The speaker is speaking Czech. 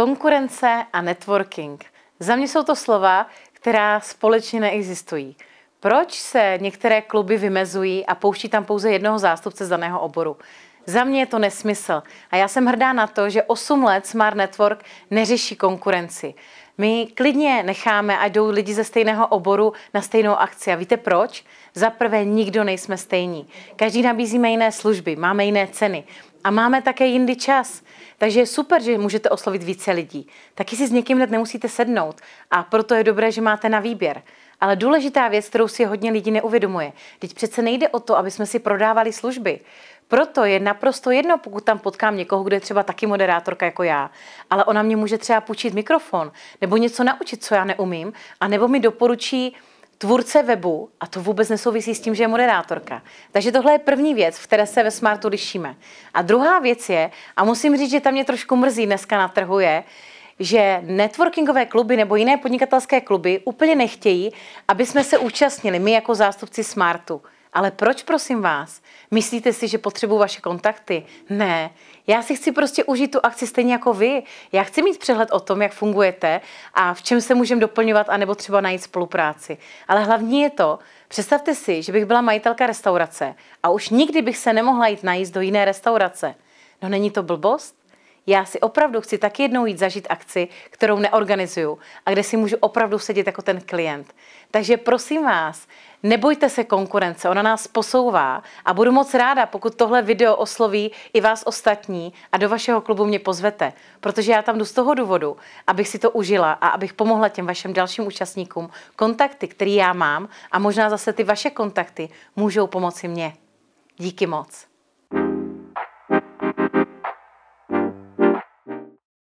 Konkurence a networking. Za mě jsou to slova, která společně neexistují. Proč se některé kluby vymezují a pouští tam pouze jednoho zástupce z daného oboru? Za mě je to nesmysl. A já jsem hrdá na to, že 8 let Smart Network neřeší konkurenci. My klidně necháme, ať jdou lidi ze stejného oboru na stejnou akci. A víte proč? Za prvé, nikdo nejsme stejní. Každý nabízíme jiné služby, máme jiné ceny, a máme také jindy čas. Takže je super, že můžete oslovit více lidí. Taky si s někým hned nemusíte sednout. A proto je dobré, že máte na výběr. Ale důležitá věc, kterou si hodně lidí neuvědomuje, teď přece nejde o to, aby jsme si prodávali služby. Proto je naprosto jedno, pokud tam potkám někoho, kdo je třeba taky moderátorka jako já, ale ona mě může třeba půjčit mikrofon nebo něco naučit, co já neumím, a nebo mi doporučí tvůrce webu a to vůbec nesouvisí s tím, že je moderátorka. Takže tohle je první věc, v které se ve Smartu lišíme. A druhá věc je, a musím říct, že tam mě trošku mrzí dneska na trhu je, že networkingové kluby nebo jiné podnikatelské kluby úplně nechtějí, aby jsme se účastnili, my jako zástupci Smartu. Ale proč, prosím vás? Myslíte si, že potřebuji vaše kontakty? Ne. Já si chci prostě užít tu akci stejně jako vy. Já chci mít přehled o tom, jak fungujete a v čem se můžeme doplňovat, anebo třeba najít spolupráci. Ale hlavní je to, představte si, že bych byla majitelka restaurace a už nikdy bych se nemohla jít najíst do jiné restaurace. No není to blbost? já si opravdu chci tak jednou jít zažít akci, kterou neorganizuju a kde si můžu opravdu sedět jako ten klient. Takže prosím vás, nebojte se konkurence, ona nás posouvá a budu moc ráda, pokud tohle video osloví i vás ostatní a do vašeho klubu mě pozvete, protože já tam jdu z toho důvodu, abych si to užila a abych pomohla těm vašem dalším účastníkům kontakty, které já mám a možná zase ty vaše kontakty můžou pomoci mě. Díky moc.